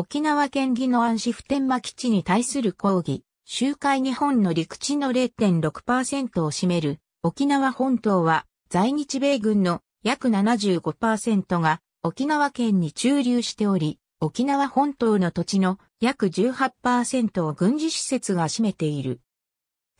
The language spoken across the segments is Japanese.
沖縄県宜野湾市普天間基地に対する抗議、集会日本の陸地の0.6%を占める沖縄本島は在日米軍の約75%が沖縄県に駐留しており、沖縄本島の土地の約18%を軍事施設が占めている。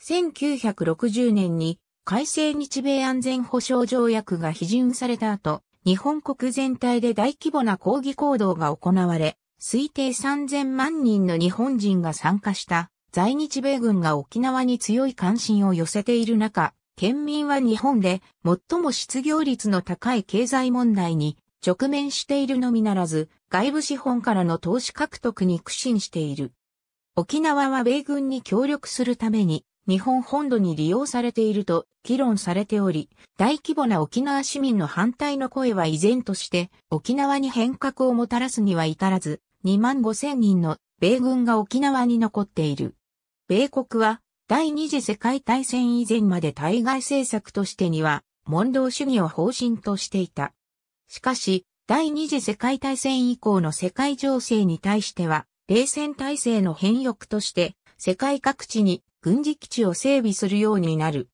1960年に改正日米安全保障条約が批准された後、日本国全体で大規模な抗議行動が行われ、推定3000万人の日本人が参加した在日米軍が沖縄に強い関心を寄せている中、県民は日本で最も失業率の高い経済問題に直面しているのみならず、外部資本からの投資獲得に苦心している。沖縄は米軍に協力するために日本本土に利用されていると議論されており、大規模な沖縄市民の反対の声は依然として沖縄に変革をもたらすには至らず、2万5千人の米軍が沖縄に残っている。米国は第二次世界大戦以前まで対外政策としてには、問答主義を方針としていた。しかし、第二次世界大戦以降の世界情勢に対しては、冷戦体制の変翼として、世界各地に軍事基地を整備するようになる。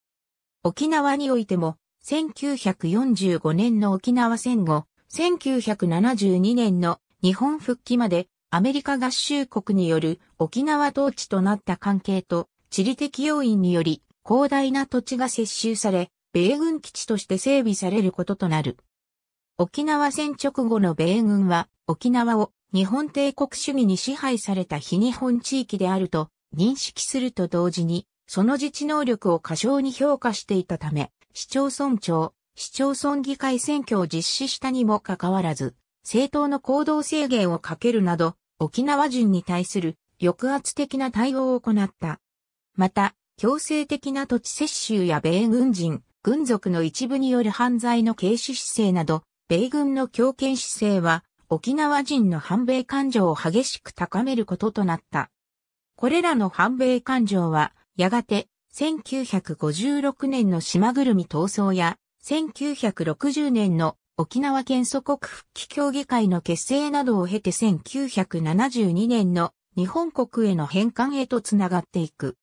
沖縄においても、1945年の沖縄戦後、1972年の日本復帰までアメリカ合衆国による沖縄統治となった関係と地理的要因により広大な土地が接収され、米軍基地として整備されることとなる。沖縄戦直後の米軍は沖縄を日本帝国主義に支配された非日本地域であると認識すると同時に、その自治能力を過小に評価していたため、市町村長、市町村議会選挙を実施したにもかかわらず、政党の行動制限をかけるなど、沖縄人に対する抑圧的な対応を行った。また、強制的な土地接収や米軍人、軍属の一部による犯罪の軽視姿勢など、米軍の強権姿勢は、沖縄人の反米感情を激しく高めることとなった。これらの反米感情は、やがて、1956年の島ぐるみ闘争や、1960年の沖縄県祖国復帰協議会の結成などを経て1972年の日本国への返還へとつながっていく。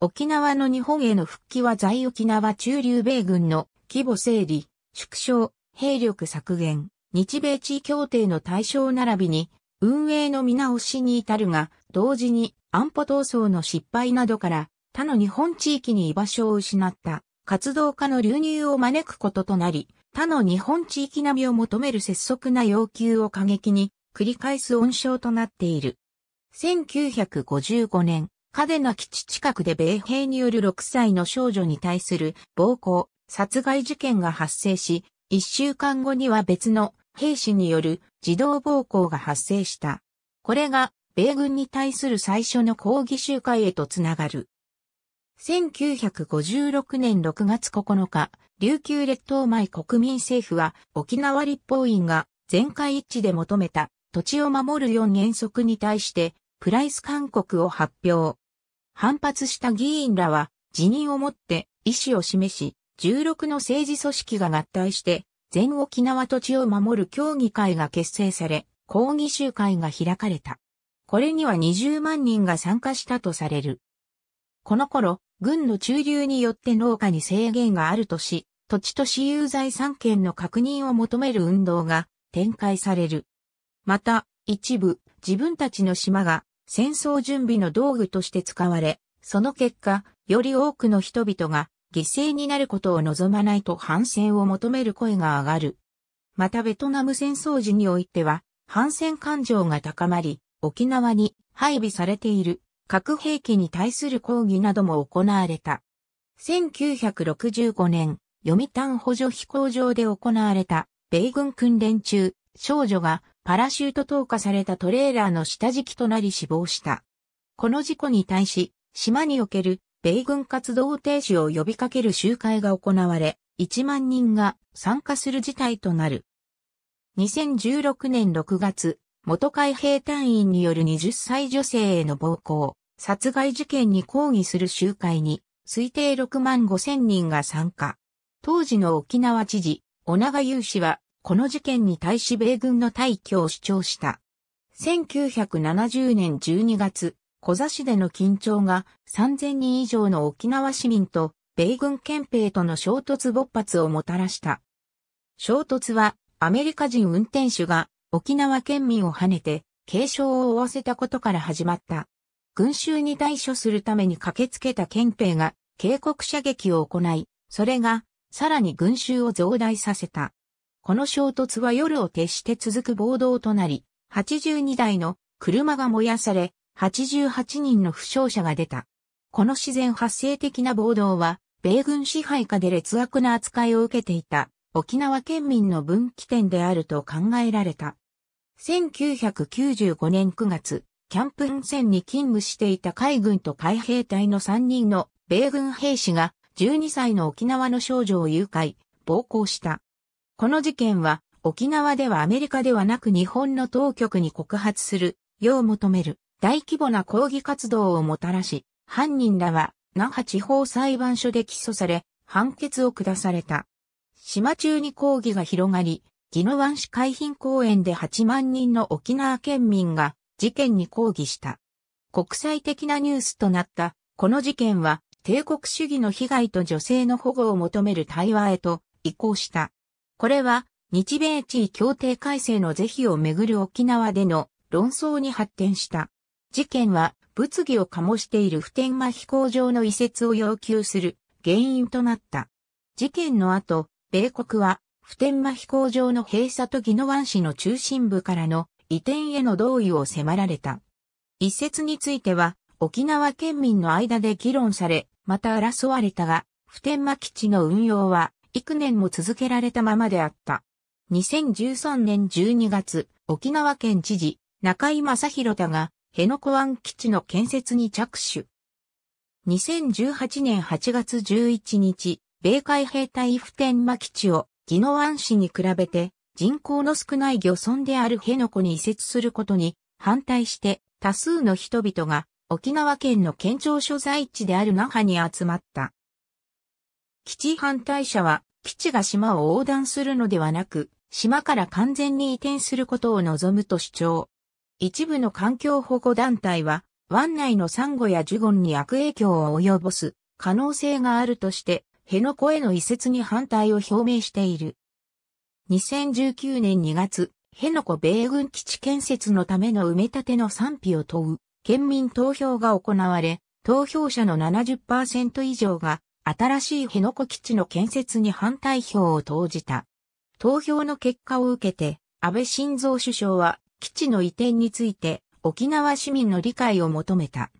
沖縄の日本への復帰は在沖縄中留米軍の規模整理、縮小、兵力削減、日米地位協定の対象並びに運営の見直しに至るが、同時に安保闘争の失敗などから他の日本地域に居場所を失った活動家の流入を招くこととなり、他の日本地域並みを求める拙速な要求を過激に繰り返す温床となっている。1955年、嘉手ナ基地近くで米兵による6歳の少女に対する暴行、殺害事件が発生し、1週間後には別の兵士による児童暴行が発生した。これが米軍に対する最初の抗議集会へとつながる。1956年6月9日、琉球列島前国民政府は沖縄立法院が全会一致で求めた土地を守る4原則に対してプライス勧告を発表。反発した議員らは辞任をもって意思を示し、16の政治組織が合体して全沖縄土地を守る協議会が結成され、抗議集会が開かれた。これには20万人が参加したとされる。この頃、軍の駐留によって農家に制限があるとし、土地と私有財産権の確認を求める運動が展開される。また、一部、自分たちの島が戦争準備の道具として使われ、その結果、より多くの人々が犠牲になることを望まないと反戦を求める声が上がる。またベトナム戦争時においては、反戦感情が高まり、沖縄に配備されている核兵器に対する抗議なども行われた。1965年、読谷補助飛行場で行われた米軍訓練中、少女がパラシュート投下されたトレーラーの下敷きとなり死亡した。この事故に対し、島における米軍活動停止を呼びかける集会が行われ、1万人が参加する事態となる。2016年6月、元海兵隊員による20歳女性への暴行、殺害事件に抗議する集会に、推定6万5千人が参加。当時の沖縄知事、小長雄氏は、この事件に対し米軍の退去を主張した。1970年12月、小座市での緊張が3000人以上の沖縄市民と米軍憲兵との衝突勃発をもたらした。衝突はアメリカ人運転手が沖縄県民を跳ねて軽傷を負わせたことから始まった。群衆に対処するために駆けつけた憲兵が警告射撃を行い、それがさらに群衆を増大させた。この衝突は夜を徹して続く暴動となり、82台の車が燃やされ、88人の負傷者が出た。この自然発生的な暴動は、米軍支配下で劣悪な扱いを受けていた沖縄県民の分岐点であると考えられた。1995年9月、キャンプン戦に勤務していた海軍と海兵隊の3人の米軍兵士が12歳の沖縄の少女を誘拐、暴行した。この事件は沖縄ではアメリカではなく日本の当局に告発するよう求める大規模な抗議活動をもたらし、犯人らは那覇地方裁判所で起訴され判決を下された。島中に抗議が広がり、宜野湾市海浜公園で8万人の沖縄県民が事件に抗議した。国際的なニュースとなったこの事件は帝国主義の被害と女性の保護を求める対話へと移行した。これは日米地位協定改正の是非をめぐる沖縄での論争に発展した。事件は物議を醸している普天間飛行場の移設を要求する原因となった。事件の後、米国は普天間飛行場の閉鎖と宜野湾市の中心部からの移転への同意を迫られた。一説については、沖縄県民の間で議論され、また争われたが、普天間基地の運用は、幾年も続けられたままであった。2013年12月、沖縄県知事、中井正宏太が、辺野古湾基地の建設に着手。2018年8月11日、米海兵隊普天間基地を宜野湾市に比べて人口の少ない漁村である辺野古に移設することに反対して多数の人々が沖縄県の県庁所在地である那覇に集まった。基地反対者は基地が島を横断するのではなく島から完全に移転することを望むと主張。一部の環境保護団体は湾内のサンゴやジュゴンに悪影響を及ぼす可能性があるとして辺野古への移設に反対を表明している。2019年2月、辺野古米軍基地建設のための埋め立ての賛否を問う県民投票が行われ、投票者の70%以上が新しい辺野古基地の建設に反対票を投じた。投票の結果を受けて、安倍晋三首相は基地の移転について沖縄市民の理解を求めた。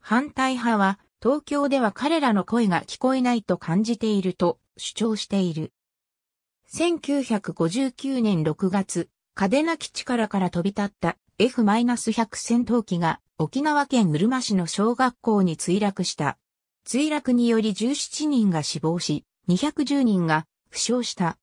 反対派は東京では彼らの声が聞こえないと感じていると主張している。1959年6月、嘉手納基地からから飛び立った F-100 戦闘機が沖縄県うるま市の小学校に墜落した。墜落により17人が死亡し、210人が負傷した。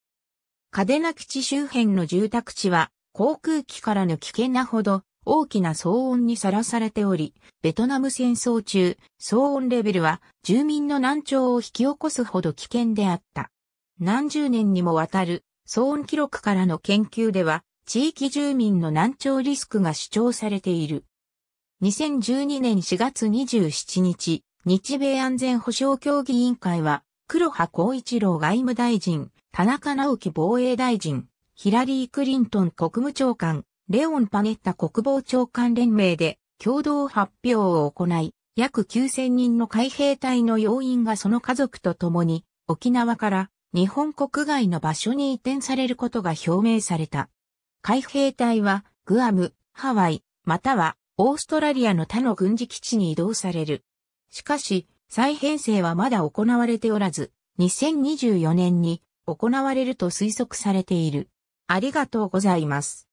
嘉手納基地周辺の住宅地は航空機からの危険なほど大きな騒音にさらされており、ベトナム戦争中、騒音レベルは住民の難聴を引き起こすほど危険であった。何十年にもわたる騒音記録からの研究では、地域住民の難聴リスクが主張されている。2012年4月27日、日米安全保障協議委員会は、黒羽光一郎外務大臣、田中直樹防衛大臣、ヒラリー・クリントン国務長官、レオン・パネッタ国防長官連盟で共同発表を行い、約9000人の海兵隊の要員がその家族と共に沖縄から日本国外の場所に移転されることが表明された。海兵隊はグアム、ハワイ、またはオーストラリアの他の軍事基地に移動される。しかし、再編成はまだ行われておらず、2024年に行われると推測されている。ありがとうございます。